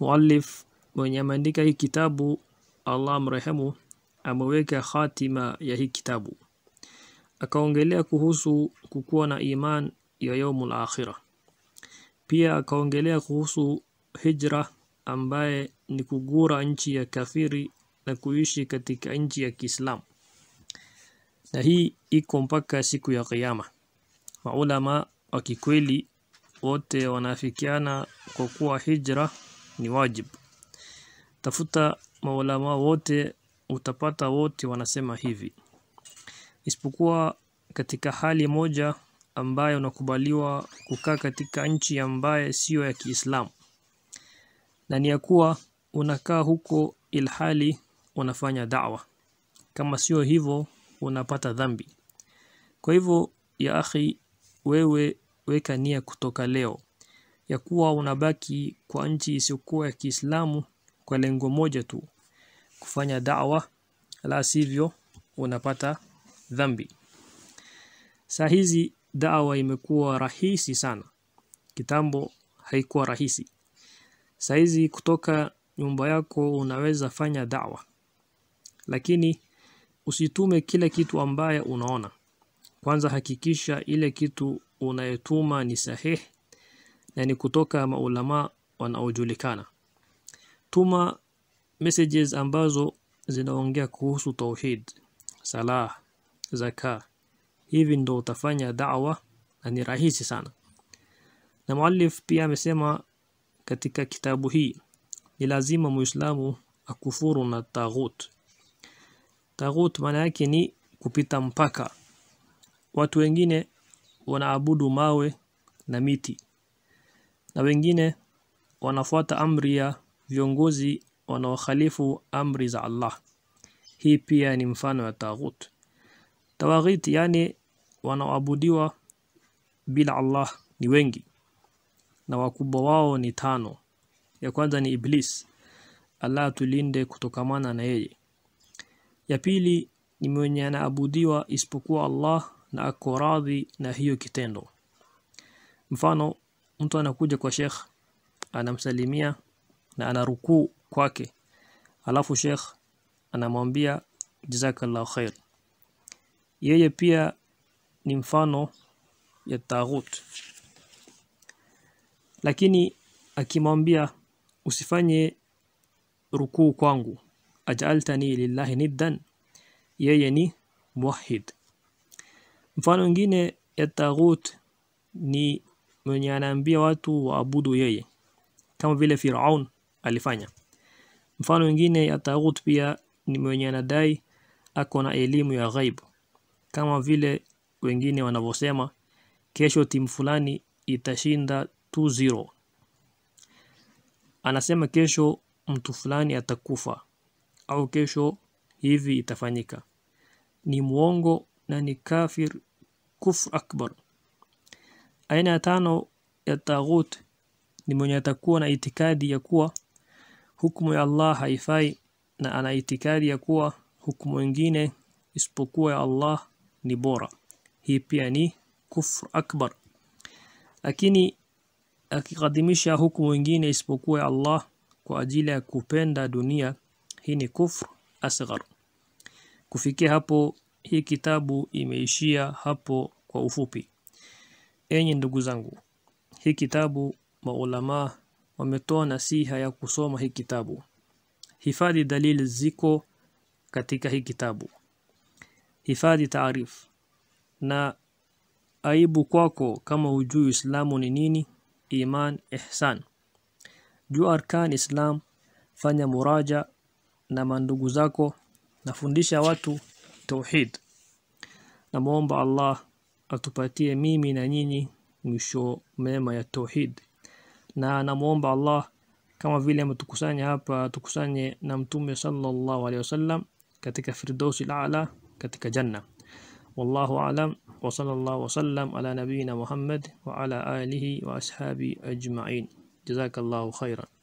Muallif mwenye ameandika hii kitabu, Allah mrehemu, ameweka hatima ya hii kitabu, akaongelea kuhusu kukuwa na iman ya yaumul akhira. Pia akaongelea kuhusu hijra ambaye ni kugura nchi ya kafiri na kuishi katika nchi ya Kiislamu, na hii iko mpaka siku ya Kiyama. Maulama wa kikweli wote wanafikiana kwa kuwa hijra ni wajib. Tafuta maulama wote utapata wote wanasema hivi, isipokuwa katika hali moja ambayo unakubaliwa kukaa katika nchi ambaye siyo ya Kiislamu, na ni ya kuwa unakaa huko ilhali unafanya da'wa. Kama sio hivyo, unapata dhambi. Kwa hivyo ya akhi, wewe weka nia kutoka leo ya kuwa unabaki kwa nchi isiyokuwa ya Kiislamu kwa lengo moja tu kufanya da'wa la sivyo unapata dhambi saa hizi da'wa imekuwa rahisi sana kitambo haikuwa rahisi saa hizi kutoka nyumba yako unaweza fanya da'wa lakini usitume kila kitu ambaye unaona kwanza hakikisha ile kitu unayetuma ni sahihi na ni kutoka maulama wanaojulikana. Tuma messages ambazo zinaongea kuhusu tauhid, salah, zaka. Hivi ndo utafanya da'wa na ni rahisi sana. Na muallif pia amesema katika kitabu hii ni lazima muislamu akufuru na taghut. Taghut maana yake ni kupita mpaka. Watu wengine wanaabudu mawe na miti na wengine wanafuata amri ya viongozi wanaokhalifu amri za Allah. Hii pia ni mfano wa taghut. Tawaghit yani wanaoabudiwa bila Allah ni wengi na wakubwa wao ni tano. Ya kwanza ni Iblis. Allah tulinde kutokamana na yeye. Ya pili ni mwenye anaabudiwa isipokuwa Allah na ako radhi na hiyo kitendo. Mfano mtu anakuja kwa Sheikh anamsalimia na anarukuu kwake alafu Sheikh anamwambia jazakallahu khair yeye pia ni mfano ya taghut lakini akimwambia usifanye rukuu kwangu aj'altani lillahi niddan yeye ni muwahhid mfano mwingine ya taghut ni mwenye anaambia watu waabudu yeye kama vile Firaun alifanya. Mfano mwingine ya taghut pia ni mwenye anadai ako na elimu ya ghaibu kama vile wengine wanavyosema kesho timu fulani itashinda 2-0. Anasema kesho mtu fulani atakufa au kesho hivi itafanyika. Ni muongo na ni kafir kufr akbar. Aina ya tano ya taghut ni mwenye atakuwa na itikadi ya kuwa hukumu ya Allah haifai na ana itikadi ya kuwa hukumu nyingine isipokuwa ya Allah ni bora. Hii pia ni kufr akbar. Lakini akikadimisha hukumu nyingine isipokuwa ya Allah kwa ajili ya kupenda dunia, hii ni kufr asghar. Kufikia hapo, hii kitabu imeishia hapo kwa ufupi. Enyi ndugu zangu, hii kitabu maulamaa wametoa nasiha ya kusoma hii kitabu. Hifadhi dalili ziko katika hii kitabu. Hifadhi taarif na aibu kwako kama hujui Uislamu ni nini, iman, ihsan. Jua arkan Islam, fanya muraja na mandugu zako, nafundisha watu tauhid. Namuomba Allah atupatie mimi na nyinyi mwisho mema ya tauhid na namuomba Allah kama vile ametukusanya hapa tukusanye na mtume sallallahu alaihi wasallam katika firdausi ala katika janna wallahu aalam wa sallallahu wasallam ala nabiyina Muhammad wa ala alihi wa ashabi ajma'in jazakallahu khairan